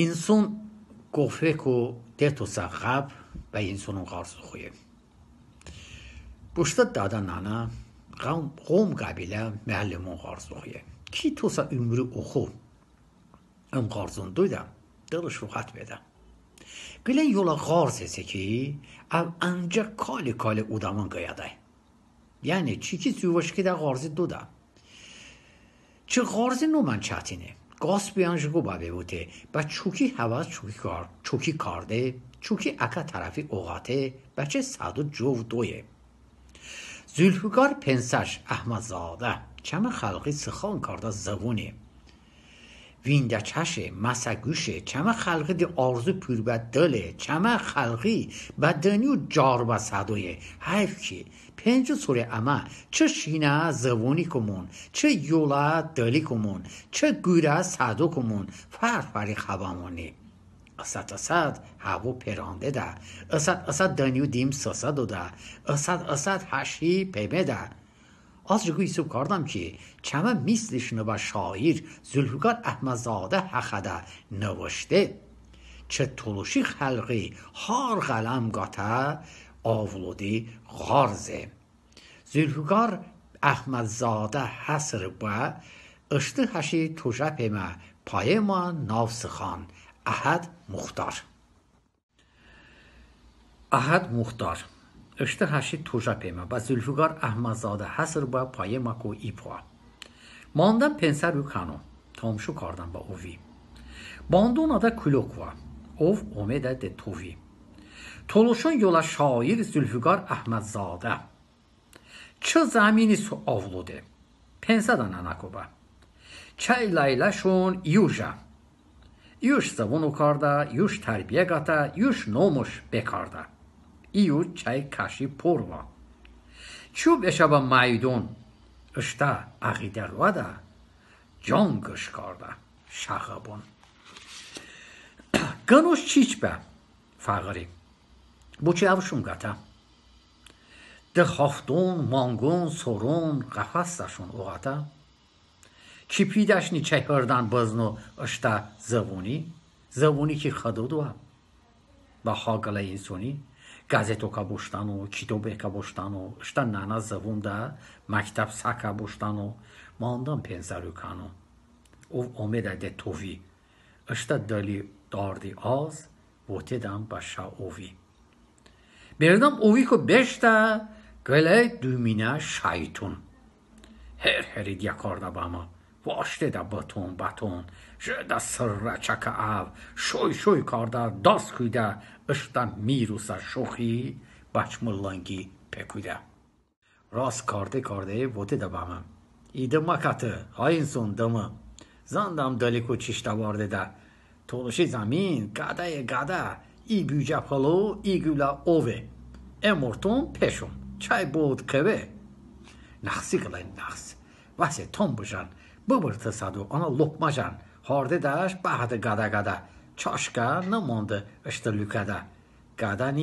انسان که ده دیتو سقب و انسان غارس خویه بشتا دادا نانا قوم قبله قبیله محل خویه کی تو سا امرو اخو ام غارزون دویدم دلش وقت بدم گلن یولا غارس هسته که او انجا کالی کالی ادامان گیاده یعنی چیکی که ده که در غارزی دودم چه غارزی نومن چاتینه گاز با بوته با چوکی هوا چوکی کار چوکی کارده چوکی اکا طرفی اوقاته بچه صد و جو دویه پنساش پنسش زاده چمه خلقی سخان کارده زبونه ویندەچەشێ گوشه، چمه خلقی دی آرزو ئارزوو پوربەتدەلێ چمه خلقی، جار و صدایه، حیف که پنج سوره اما، چه شینه زوانی کمون، چه یولا دلی کمون، چه صدو کمون فر فری خەبامۆنێ. اصد اصد هوا پرانده ده، اصد اصد دنیو دیم ده، اصد اصد هشی پیمه ده آزرگوی که کردم که چمه میسلشنو با شاعر زلفگار احمدزاده حخده نوشته چه تولوشی خلقی هار قلم گاته آولودی غارزه احمد احمدزاده حسر و اشتی هشی توجه پیمه پایما نافسخان احد مختار احد مختار ӯшта ҳашид тӯжа пема ба зулфигор аҳмадзода ҳаср ба поемаку ипоа мондан пенсарю кано тамошу кардан ба овӣ бондонада кулуква ов омеда де тувӣ толушон ёла шоир зулфигор аҳмадзода чӣ замини суовлуде пенсада нанакуба чай лайлашон южа юш завону карда юш тарбия гата юш номуш бекарда چای کاشی کاشی și چوب Ciub مایدون اشتا اشته روادا دا جان گش کارده گنوش چیچ به فقری بوچه اوشون گتا ده خافتون مانگون سورون قفستشون چی پیدش نی هردن بزنو اشتا زبونی زبونی که خدودو و خاگل انسونی گزیتو که بوشتانو، کتابه که بوشتانو، اشتا نانا مکتب سه که بوشتانو، ماندان پنزارو کنو. او اومده ده تووی، دلی داردی آز، بوته دم بشه اووی. بردم اووی که بشته، گله دومینه شایتون. هر هری دیگه باما. باشته دا باتون باتون شده دست سر را چک او شوی شوی کارده دست کویده اشتن سر شوخی بچ ملانگی پکویده راست کارده کارده بوده دا بامم ایده ما هاین سون دمه زندم دلیکو چشتا ده بارده ده زمین گده گده ای بیجه پلو ای گولا اوه امورتون پشون چای بود کبه نخسی گلن نخس واسه تون Bobr të sadu ona lopma gjanë, hordi dash pahat e gada gada, qashka në mundë është të lykada. قدن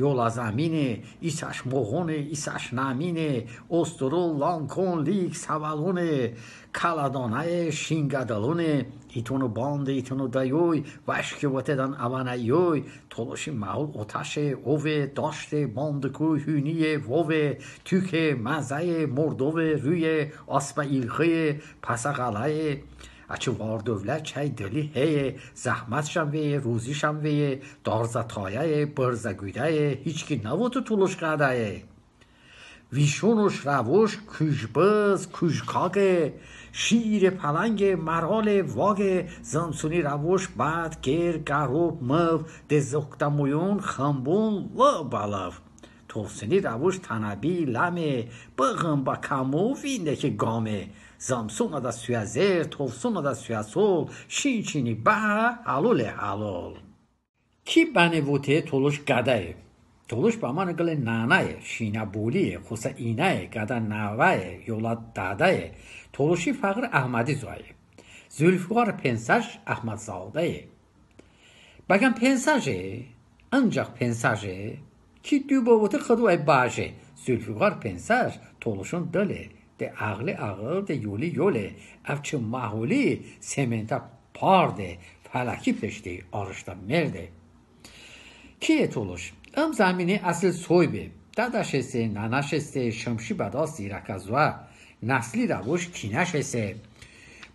یول از زمینه ایساش مغونه ایساش نامینه اوسترو لانکون لیک سوالونه کالادونه شینگادالونه ایتونو بانده ایتونو دایوی وشکی واته دان اوانه یوی تولوشی ماهول اتاشه اووه داشته باندکو هونیه ووه تیکه مزه مردوه رویه آسپا ایلخه پسا غلایه اچه وار دولت چای دلی هی زحمت شم وی روزی شم وی دار زتایا برز هیچکی هیچ کی نو تو تولش قده ویشونش روش کشبز شیر پلنگ مرال واگ زمسونی روش بعد گر گروب مو دزوکتا مویون خمبون و بالا تلسنی روش تنبی لمه بغم با کموفی که گامه زمسون دا سویزر تلسون دا سویسول شین چینی با حلول حلول کی بنوته تولش قده تولش با من گل نانه شینه بولی خوص اینه قده نوه یولا داده تولشی فقر احمدی زایه Zülfikar Pensaj Ahmadzadəyi. Bəgən Pensajı, ancaq Pensajı کی دو وتر خدو ای باشه سلفوار پنسر تولوشون دله ده اغلی اغل ده یولی یوله افچه محولی سمنتا پارده فلکی پشتی آرشتا مرده کیه تولش. ام زمینی اصل سوی بی داداش هسته ناناش هسته شمشی بدا نسلی روش کینش هسته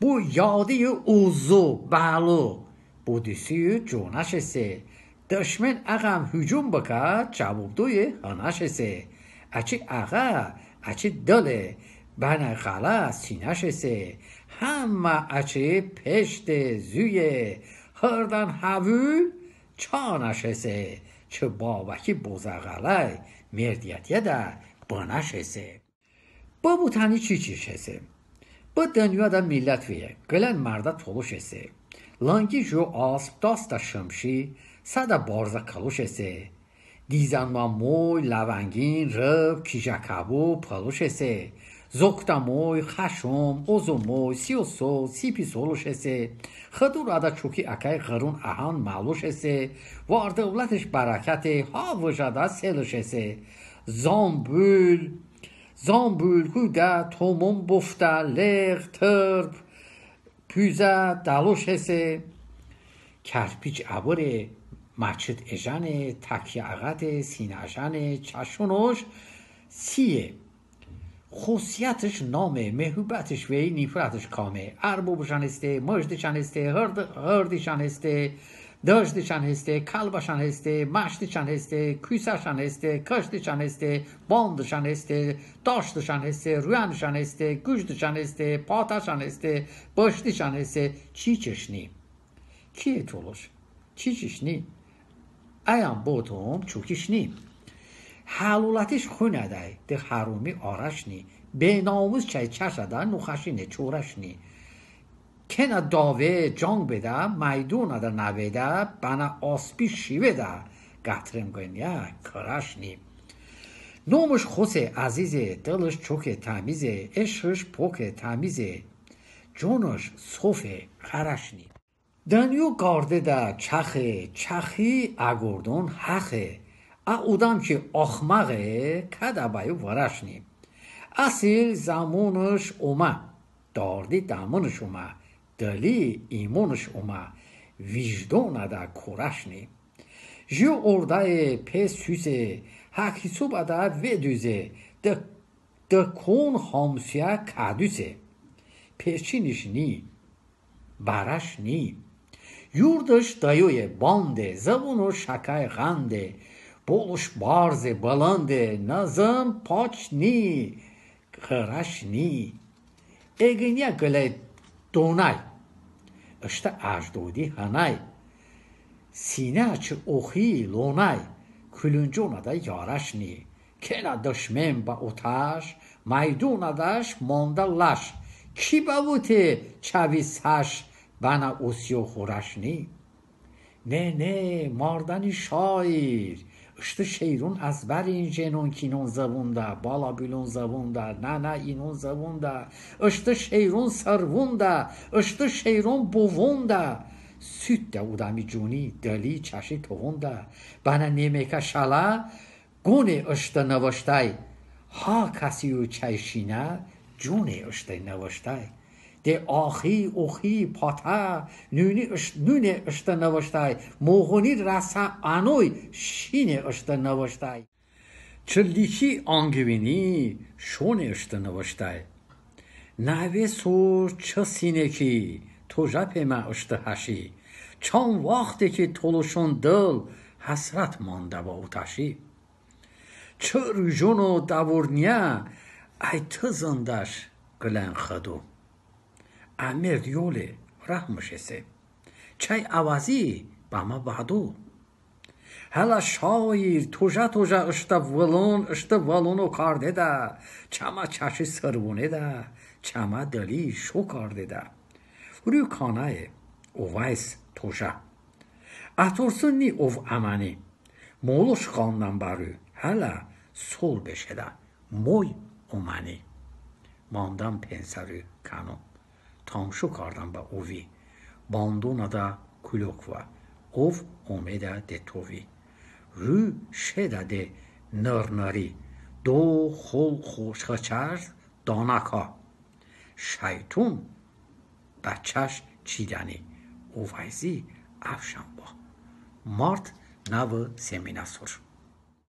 بو یادی اوزو بالو بودیسی جوناش هسته دشمن اقام هجوم بکد جواب دوی هنش سه اچی اقا اچی دله بنا خلاص چینش سه همه اچی پشت زوی هردن هاوی چانش سه چه بابکی بزرگلی مردیتی ده بانش سه بابو تنی چی چی شسه با دنیا ده ملت ویه گلن مرده طولو شسه لانگی جو آسپ داست شمشی сада борза калушесе дизанма мой лавангин рыб кижакабу палушесе зокта мой хашум узу мой сиосо сиписолушесе хыдурада чуки акай ғырун аҳан маълушесе вардывлатеш баракате ҳавыжада селушесе зомбул зомбул куда томун буфта леғ тырп пӯза далушесе карпич абуре محچت اژن تکی عقد سین اجن چشونوش سیه خصوصیتش نامه محبتش وی نیفرتش کامه اربوبشان هسته مجدشان هسته هرد هردشان هسته داشتشان هسته قلبش هسته مشتشان هسته کوسشان هسته کشتشان هسته باندشان هسته داشتشان هسته رویانشان هسته گوشتشان هسته پاتشان هسته باشتشان هسته چی چشنی کیه تولش چی چشنی ایم بۆ چوکیش نیم. به خونه نادای دی حرومی به بێناوز چای نی چورش که نه داوه جانگ بنا شیوه دا گترم گوین یا کراش نی نومش خوسه عزیزه دلش چوکه تمیزه اشش پوکه تمیزه جونش صوفه خرش Данью гарде да чахе, чахи агурдон хахе. А удам чи охмаге, када баю варашни. Асил замунуш ума, дарди дамунуш ума, дали имунуш ума, виждона да курашни. Жи ордае пес сюзе, хакису бада ведюзе, дакун хамсия кадюзе. Пес чи нишни, бараш ним. یوردش دایوی بانده زبونو شکای غنده بولش بارزه بلنده نظم پاچ نی خراش نی اگه نیا دونای اشته اش دودی هنای سینه اوخی اوخی لونای کلونجون دا یارش نی کنا دشمن با اوتاش میدون داش مانده لاش کی باوتی چوی ساش بنا اوسی و خورشنی نه نه ماردن شایر اشتو شیرون از بر این جنون کینون زبون بالا بلون زبون نه نه اینون زبون ده اشتو شیرون سرون ده اشتو شیرون بوون ده سوت ده جونی دلی چشی توون بنا نمیکه شلا گونه اشتو نوشتای ها کسی و چشینه جونه اشت نوشتای جه آخی، اخی، پاته، نونه اشته نوشته موغنی رسه انوی شینه اشته نوشته چه لیکی آنگوینی شونه اشته نوشته نوی سو چه سینه کی تو جبه ما اشته هشی چان وقت که تلوشان دل حسرت منده با اوتشی چه رجون و دورنیا ای تزندش گلن خدو امیر دیوله رحمش چه چای اوازی با ما بادو هلا شایر توجا توجا اشتا ولون اشتا ولونو کارده دا چما چاشی سربونه دا چما دلی شو کارده دا روی کانای اوویس توجا توشا نی او امانی مولوش خاندن بارو هلا سول بشه دا موی امانی ماندم پنسری کانو تامشو کردن با اووی، باندونا دا کلوکوه، قوف اومده دی تووی، روی شده نرناری، دو خل خچر دانکا، شیطون بچش چیدنی، اوویزی افشن با، مارت نو سمی